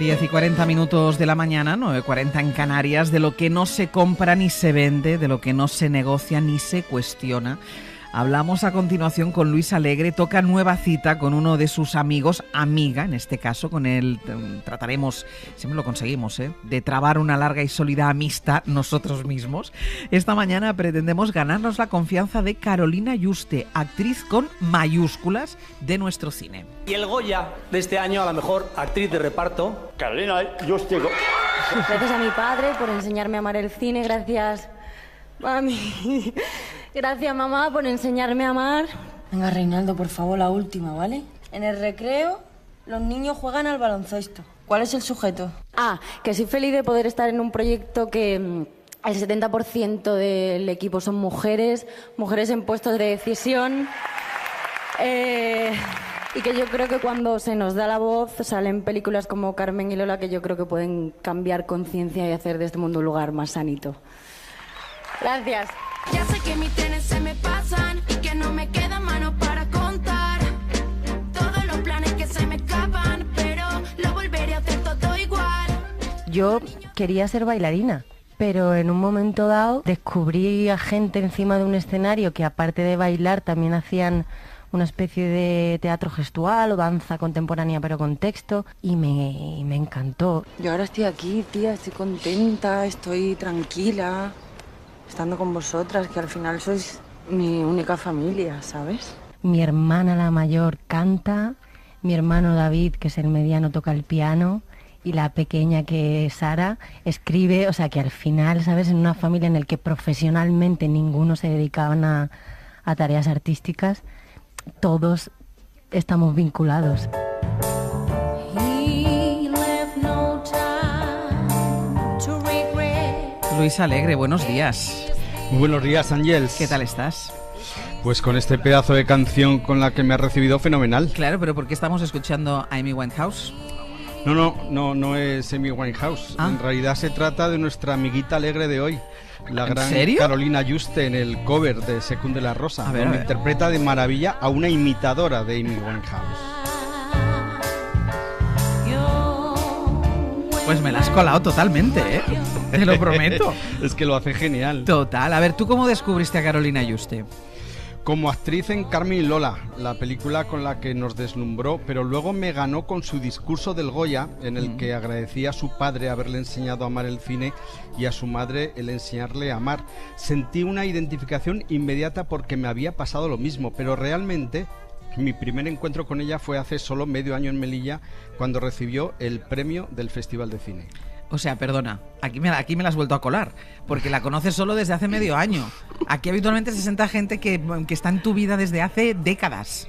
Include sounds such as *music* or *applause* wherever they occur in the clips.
10 y 40 minutos de la mañana, 9.40 en Canarias, de lo que no se compra ni se vende, de lo que no se negocia ni se cuestiona Hablamos a continuación con Luis Alegre, toca nueva cita con uno de sus amigos, amiga en este caso, con él mm, trataremos, siempre lo conseguimos, ¿eh? de trabar una larga y sólida amistad nosotros mismos. Esta mañana pretendemos ganarnos la confianza de Carolina Yuste, actriz con mayúsculas de nuestro cine. Y el Goya de este año a la mejor actriz de reparto. Carolina Yuste. Gracias a mi padre por enseñarme a amar el cine, gracias mami Gracias, mamá, por enseñarme a amar. Venga, Reinaldo, por favor, la última, ¿vale? En el recreo, los niños juegan al baloncesto. ¿Cuál es el sujeto? Ah, que soy feliz de poder estar en un proyecto que mm, el 70% del equipo son mujeres, mujeres en puestos de decisión. Eh, y que yo creo que cuando se nos da la voz salen películas como Carmen y Lola que yo creo que pueden cambiar conciencia y hacer de este mundo un lugar más sanito. Gracias. Ya sé que mis trenes se me pasan, y que no me queda mano para contar. Todos los planes que se me escapan, pero lo volveré a hacer todo igual. Yo quería ser bailarina. Pero en un momento dado descubrí a gente encima de un escenario que aparte de bailar también hacían una especie de teatro gestual o danza contemporánea pero con texto y me, encantó. Yo ahora estoy aquí, tía, estoy contenta, estoy tranquila estando con vosotras, que al final sois mi única familia, ¿sabes? Mi hermana la mayor canta, mi hermano David, que es el mediano, toca el piano y la pequeña que es Sara escribe, o sea que al final, ¿sabes? En una familia en la que profesionalmente ninguno se dedicaba a tareas artísticas, todos estamos vinculados. Luis Alegre, buenos días. Buenos días, Ángels. ¿Qué tal estás? Pues con este pedazo de canción con la que me ha recibido fenomenal. Claro, pero ¿por qué estamos escuchando a Amy Winehouse? No, no, no, no es Amy Winehouse. Ah. En realidad se trata de nuestra amiguita alegre de hoy, la gran Carolina Juste en el cover de Secund de la Rosa, a ver. interpreta de maravilla a una imitadora de Amy Winehouse. Pues me la has colado totalmente, ¿eh? *laughs* Te lo prometo. es que lo hace genial. Total. A ver, ¿tú cómo descubriste a Carolina Yuste? Como actriz en Carmen y Lola, la película con la que nos deslumbró, pero luego me ganó con su discurso del Goya, en el mm. que agradecía a su padre haberle enseñado a amar el cine y a su madre el enseñarle a amar. Sentí una identificación inmediata porque me había pasado lo mismo, pero realmente mi primer encuentro con ella fue hace solo medio año en Melilla, cuando recibió el premio del Festival de Cine. O sea, perdona, aquí me, aquí me la has vuelto a colar, porque la conoces solo desde hace medio año. Aquí habitualmente se sienta gente que, que está en tu vida desde hace décadas.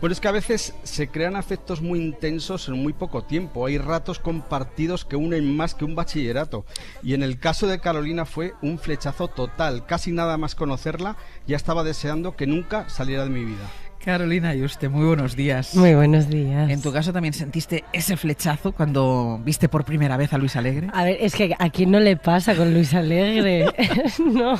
Pues es que a veces se crean afectos muy intensos en muy poco tiempo. Hay ratos compartidos que unen más que un bachillerato. Y en el caso de Carolina fue un flechazo total. Casi nada más conocerla, ya estaba deseando que nunca saliera de mi vida. Carolina y usted, muy buenos días. Muy buenos días. ¿En tu caso también sentiste ese flechazo cuando viste por primera vez a Luis Alegre? A ver, es que a quién no le pasa con Luis Alegre, *laughs* *laughs* ¿no?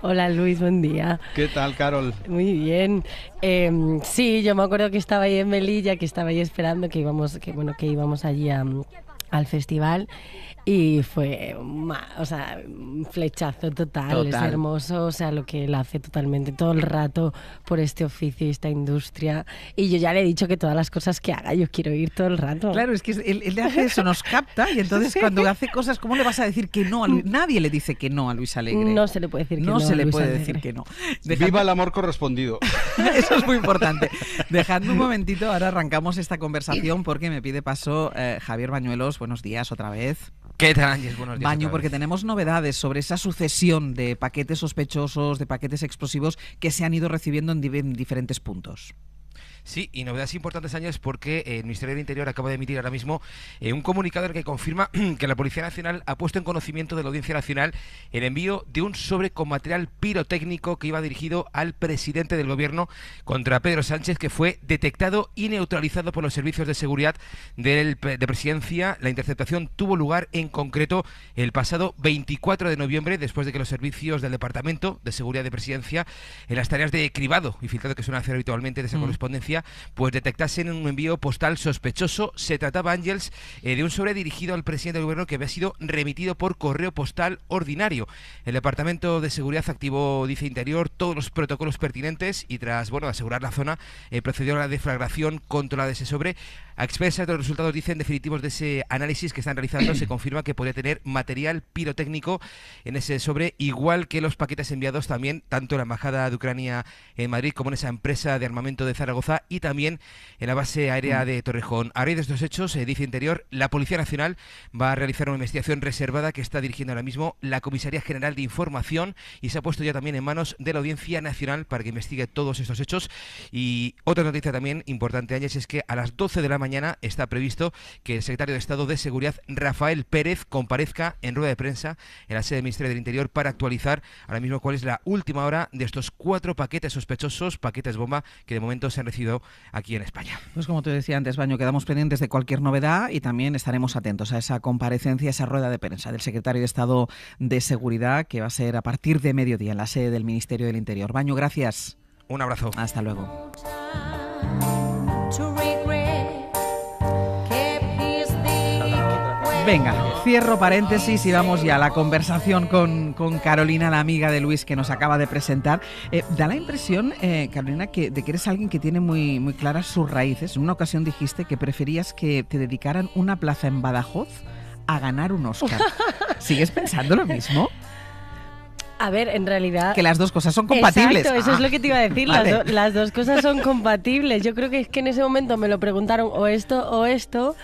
Hola Luis, buen día. ¿Qué tal, Carol? Muy bien. Em, sí, yo me acuerdo que estaba ahí en Melilla, que estaba ahí esperando que íbamos, que bueno, que íbamos allí a al festival y fue o sea, un flechazo total, es hermoso, o sea, lo que él hace totalmente todo el rato por este oficio y esta industria. Y yo ya le he dicho que todas las cosas que haga yo quiero ir todo el rato. Claro, es que él, hace eso, nos capta y entonces cuando hace cosas, ¿cómo le vas a decir que no? Nadie le dice que no a Luis Alegre. No se le puede decir que no. No se le puede decir que no. Viva el amor correspondido. *laughs* eso es muy importante. dejando un momentito, ahora arrancamos esta conversación porque me pide paso eh, Javier Bañuelos buenos días otra vez. ¿Qué tal, Ángeles? Buenos días. Baño, porque tenemos novedades sobre esa sucesión de paquetes sospechosos, de paquetes explosivos que se han ido recibiendo en diferentes puntos. Sí, y novedades importantes, años porque eh, el Ministerio del Interior acaba de emitir ahora mismo eh, un comunicado en el que confirma *clears throat* que la Policía Nacional ha puesto en conocimiento de la Audiencia Nacional el envío de un sobre con material pirotécnico que iba dirigido al presidente del Gobierno contra Pedro Sánchez, que fue detectado y neutralizado por los servicios de seguridad de presidencia. La interceptación tuvo lugar en concreto el pasado 24 de noviembre, después de que los servicios del Departamento de Seguridad de Presidencia, en las tareas de cribado y filtrado que suelen hacer habitualmente de esa mm. correspondencia, pues pues detectasen un envío postal sospechoso. Se trataba, Ángels, eh, de un sobre dirigido al presidente del gobierno que había sido remitido por correo postal ordinario. El Departamento de Seguridad activó, dice Interior, todos los protocolos pertinentes y tras, bueno, asegurar la zona, eh, procedió a la deflagración controlada de ese sobre a expresar los resultados, dicen, definitivos de ese análisis que están realizando, se *clears throat* confirma que podría tener material pirotécnico en ese sobre, igual que los paquetes enviados también, tanto en la Embajada de Ucrania en Madrid como en esa empresa de armamento de Zaragoza y también en la base aérea mm. de Torrejón. A raíz de estos hechos, dice Interior, la Policía Nacional va a realizar una investigación reservada que está dirigiendo ahora mismo la Comisaría General de Información y se ha puesto ya también en manos de la Audiencia Nacional para que investigue todos estos hechos. Y otra noticia también importante, Áñez, es que a las 12 de la mañana mañana está previsto que el secretario de Estado de Seguridad, Rafael Pérez, comparezca en rueda de prensa en la sede del Ministerio del Interior para actualizar ahora mismo cuál es la última hora de estos cuatro paquetes sospechosos, paquetes bomba, que de momento se han recibido aquí en España. Pues como te decía antes, Baño, quedamos pendientes de cualquier novedad y también estaremos atentos a esa comparecencia, a esa rueda de prensa del secretario de Estado de Seguridad, que va a ser a partir de mediodía en la sede del Ministerio del Interior. Baño, gracias. Un abrazo. Hasta luego. Venga, cierro paréntesis y vamos ya a la conversación con, Carolina, la amiga de Luis que nos acaba de presentar. Eh, da la impresión, eh, Carolina, que, de que eres alguien que tiene muy, muy claras sus raíces. En una ocasión dijiste que preferías que te dedicaran una plaza en Badajoz a ganar un Oscar. *laughs* ¿Sigues pensando lo mismo? A ver, en realidad... Que las dos cosas son compatibles. Exacto, eso es ah, lo que te iba a decir. Las, dos cosas son compatibles. Yo creo que es que en ese momento me lo preguntaron o esto o esto.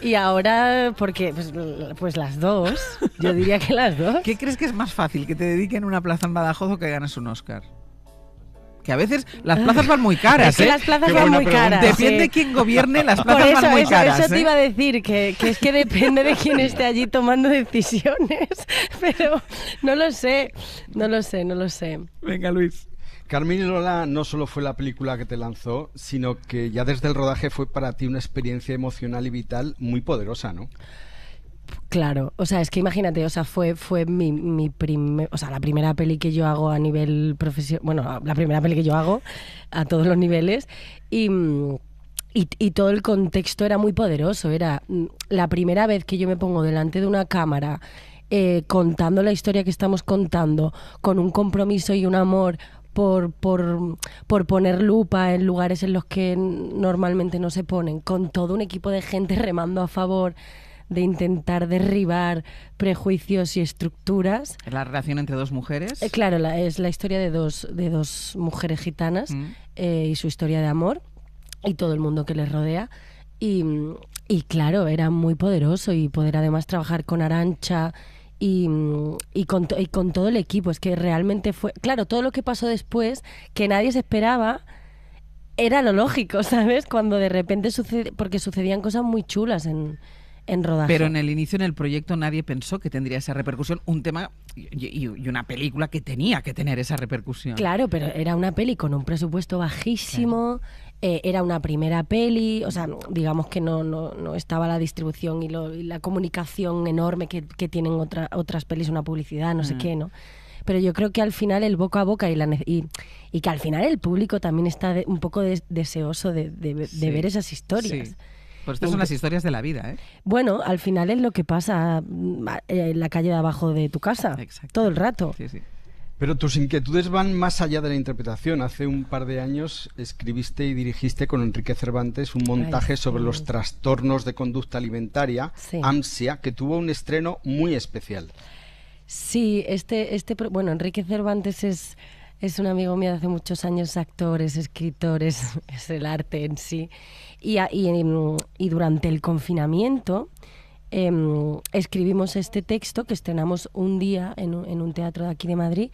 Y ahora, porque pues, pues, las dos. Yo diría que las dos. ¿Qué crees que es más fácil? ¿Que te dediquen una plaza en Badajoz o que ganes un Oscar? que a veces las plazas van muy caras. Es que ¿eh? las plazas van muy caras. Depende de quién gobierne, las plazas van muy caras. Eso te ¿eh? iba a decir, que, es que depende de quién esté allí tomando decisiones. *laughs* Pero no lo sé, no lo sé, no lo sé. Venga, Luis. Carmen Lola no solo fue la película que te lanzó, sino que ya desde el rodaje fue para ti una experiencia emocional y vital muy poderosa, ¿no? Claro, o sea, es que imagínate, o sea, fue, fue mi, mi o sea, la primera peli que yo hago a nivel profesional, bueno, la primera peli que yo hago a todos los niveles y, y, y, todo el contexto era muy poderoso, era mm, la primera vez que yo me pongo delante de una cámara eh, contando la historia que estamos contando con un compromiso y un amor por, por, por, poner lupa en lugares en los que normalmente no se ponen, con todo un equipo de gente remando a favor de intentar derribar prejuicios y estructuras. ¿La relación entre dos mujeres? Eh, claro, es la historia de dos, de dos mujeres gitanas mm. eh, y su historia de amor y todo el mundo que les rodea. Y, claro, era muy poderoso y poder además trabajar con Arancha. Y, con, y con todo el equipo, es que realmente fue, claro, todo lo que pasó después, que nadie se esperaba, era lo lógico, *laughs* ¿sabes? Cuando de repente sucede, porque sucedían cosas muy chulas en, pero en el inicio, en el proyecto, nadie pensó que tendría esa repercusión. Un tema y, una película que tenía que tener esa repercusión. Claro, pero era una peli con un presupuesto bajísimo. Eh, era una primera peli, o sea, digamos que no, no, no estaba la distribución y, la comunicación enorme que, tienen otra, otras pelis, una publicidad, no sé mm. qué, ¿no? Pero yo creo que al final el boca a boca y, y, que al final el público también está un poco deseoso de, ver esas historias. Pues estas son las historias de la vida, ¿eh? Bueno, al final es lo que pasa mm, eh, en la calle de abajo de tu casa. Todo el rato. Sí, sí. Pero tus inquietudes van más allá de la interpretación. Hace un par de años escribiste y dirigiste con Enrique Cervantes un montaje sobre los trastornos de conducta alimentaria, ansia, que tuvo un estreno muy especial. Sí, este, este, bueno, Enrique Cervantes es es un amigo mío de hace muchos años, actores, escritores, *laughs* es el arte en sí. Y, em, y durante el confinamiento em, escribimos este texto que estrenamos un día en, un teatro de aquí de Madrid.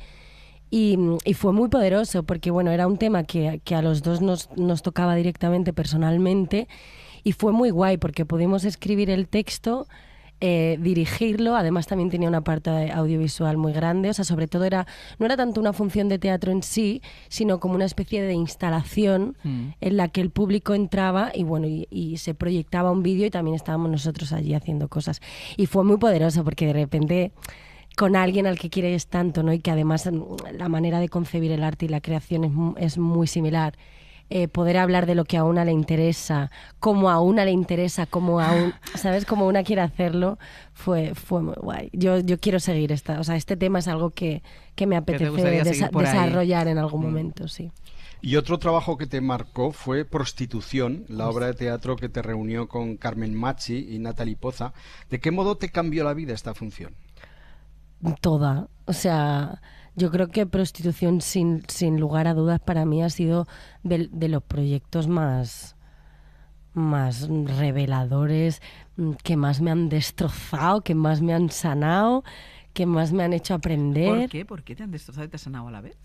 Y, fue muy poderoso porque, bueno, era un tema que, que a los dos nos, nos, tocaba directamente personalmente y fue muy guay porque pudimos escribir el texto eh, dirigirlo. Además también tenía una parte audiovisual muy grande. O sea, sobre todo era no era tanto una función de teatro en sí, sino como una especie de instalación mm. en la que el público entraba y bueno se proyectaba un vídeo y también estábamos nosotros allí haciendo cosas. Y fue muy poderoso porque de repente con alguien al que quieres tanto, ¿no? Y que además mm, la manera de concebir el arte y la creación es, es muy similar eh, poder hablar de lo que a una le interesa, cómo a una le interesa, cómo a ¿sabes? Como una quiere hacerlo, fue, fue muy guay. Yo, quiero seguir esta, o sea, este tema es algo que, me apetece desarrollar en algún mm. momento, sí. Y otro trabajo que te marcó fue Prostitución, la pues obra de teatro que te reunió con Carmen Machi y Natalie Poza. ¿De qué modo te cambió la vida esta función? Toda. O sea, yo creo que prostitución, sin, sin lugar a dudas, para mí ha sido de, los proyectos más, más reveladores, mm, que más me han destrozado, que más me han sanado, que más me han hecho aprender. ¿Por qué? ¿Por qué te han destrozado y te has sanado a la vez?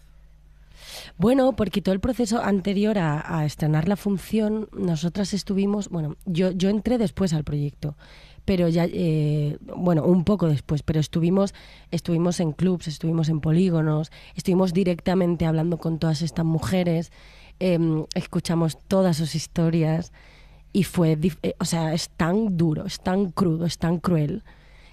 Bueno, porque todo el proceso anterior a, a estrenar la función, nosotras estuvimos, bueno, yo, yo entré después al proyecto pero ya, eh, bueno, un poco después, pero estuvimos, estuvimos en clubs, estuvimos en polígonos, estuvimos directamente hablando con todas estas mujeres, em, escuchamos todas sus historias y fue, eh, o sea, es tan duro, es tan crudo, es tan cruel,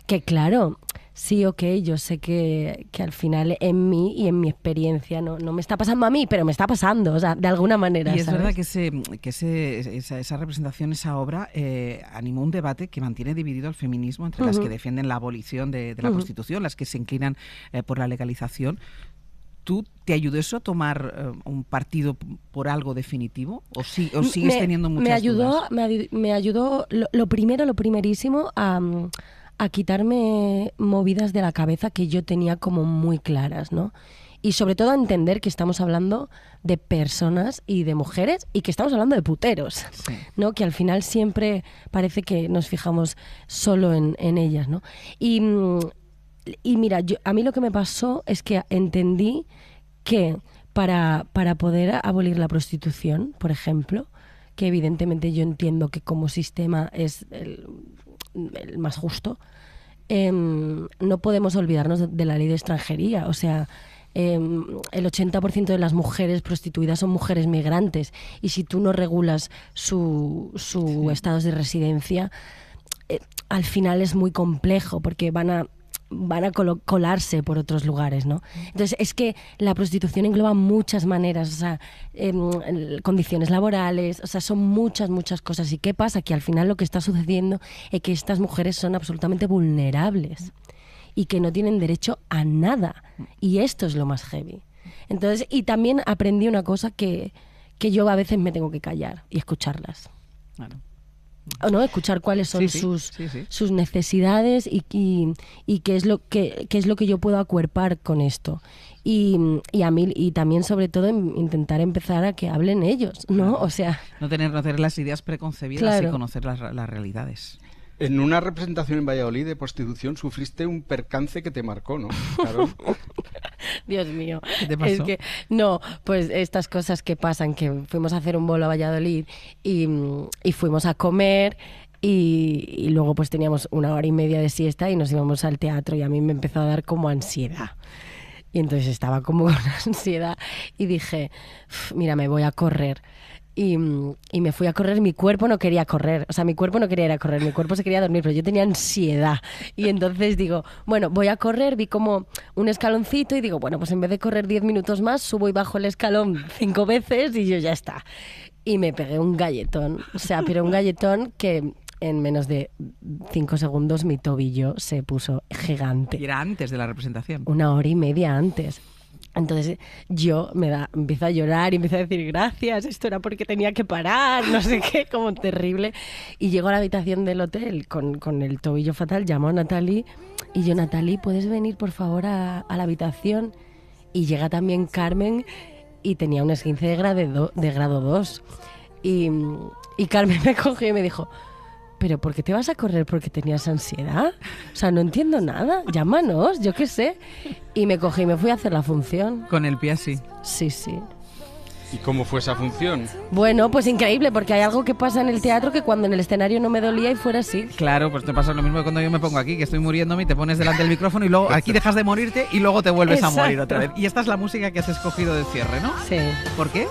que claro, sí, ok, yo sé que, al final en mí y en mi experiencia no, no me está pasando a mí, pero me está pasando, o sea, de alguna manera. Y es verdad que, ese, que ese, esa, representación, esa obra, eh, animó un debate que mantiene dividido al feminismo entre las que defienden la abolición de, la constitución, las que se inclinan eh, por la legalización. ¿Tú te ayudó eso a tomar eh, un partido por algo definitivo? ¿O, sigues teniendo muchas me ayudó, Me, ayudó, lo, primero, lo primerísimo, a... Mm, a quitarme movidas de la cabeza que yo tenía como muy claras, ¿no? Y sobre todo a entender que estamos hablando de personas y de mujeres y que estamos hablando de puteros, ¿no? Que al final siempre parece que nos fijamos solo en, ellas, ¿no? Y, mm, mira, a mí lo que me pasó es que entendí que para, para poder abolir la prostitución, por ejemplo, que evidentemente yo entiendo que como sistema es el, el más justo, em, no podemos olvidarnos de, la ley de extranjería. O sea, em, el 80% de las mujeres prostituidas son mujeres migrantes y si tú no regulas su, su estado de residencia, eh, al final es muy complejo porque van a van a colarse por otros lugares, ¿no? Entonces, es que la prostitución engloba muchas maneras, o sea, em, condiciones laborales, o sea, son muchas, muchas cosas. ¿Y qué pasa? Que al final lo que está sucediendo es que estas mujeres son absolutamente vulnerables y que no tienen derecho a nada. Y esto es lo más heavy. Entonces, y también aprendí una cosa que, que yo a veces me tengo que callar y escucharlas. Claro o no escuchar cuáles son sus, sus necesidades y, y, qué es lo que es lo que yo puedo acuerpar con esto y, a mí y también sobre todo intentar empezar a que hablen ellos no o sea no tener, las ideas preconcebidas y conocer las, las realidades en una representación en Valladolid de prostitución sufriste un percance que te marcó, ¿no? *laughs* Claro. Dios mío. Es que, no, pues estas cosas que pasan, que fuimos a hacer un bolo a Valladolid mm, y, fuimos a comer. Y, y, luego pues teníamos una hora y media de siesta y nos íbamos al teatro y a mí me empezó a dar como ansiedad. Y entonces estaba como *laughs* con ansiedad y dije, mira, me voy a correr. Y, me fui a correr, mi cuerpo no quería correr, o sea, mi cuerpo no quería ir a correr, mi cuerpo se quería dormir, pero yo tenía ansiedad. Y entonces digo, bueno, voy a correr, vi como un escaloncito y digo, bueno, pues en vez de correr 10 minutos más, subo y bajo el escalón cinco veces y yo ya está. Y me pegué un galletón, o sea, pero un galletón que en menos de cinco segundos mi tobillo se puso gigante. era antes de la representación. Una hora y media antes. Entonces yo me da, empiezo a llorar y empiezo a decir gracias, esto era porque tenía que parar, no sé qué, como terrible. Y llego a la habitación del hotel con, el tobillo fatal, llamo a Natalie y yo, Natalie, ¿puedes venir por favor a, la habitación? Y llega también Carmen y tenía un esguince de grado, de grado 2. Y, y Carmen *laughs* me cogió y me dijo, ¿pero por qué te vas a correr? ¿Porque tenías ansiedad? O sea, no entiendo nada. Llámanos, yo qué sé. Y me cogí y me fui a hacer la función. Con el pie así. Sí, sí. ¿Y cómo fue esa función? Bueno, pues increíble, porque hay algo que pasa en el teatro que cuando en el escenario no me dolía y fuera así. Claro, pues te pasa lo mismo que cuando yo me pongo aquí, que estoy muriéndome y te pones delante del micrófono y luego *laughs* aquí dejas de morirte y luego te vuelves a morir otra vez. Y esta es la música que has escogido de cierre, ¿no? Sí. ¿Por qué?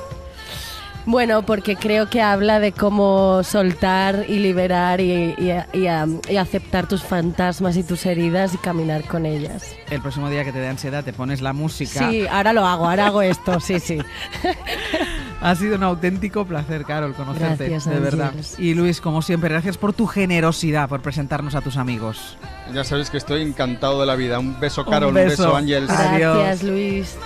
Bueno, porque creo que habla de cómo soltar y liberar um, y, aceptar tus fantasmas y tus heridas y caminar con ellas. El próximo día que te dé ansiedad te pones la música. Sí, ahora lo hago, ahora hago esto, sí, sí. *laughs* Ha sido un auténtico placer, Carol, conocerte, gracias, de verdad. Y Luis, como siempre, gracias por tu generosidad, por presentarnos a tus amigos. Ya sabes que estoy encantado de la vida. Un beso, Carol, un beso, Ángel. Gracias, Luis.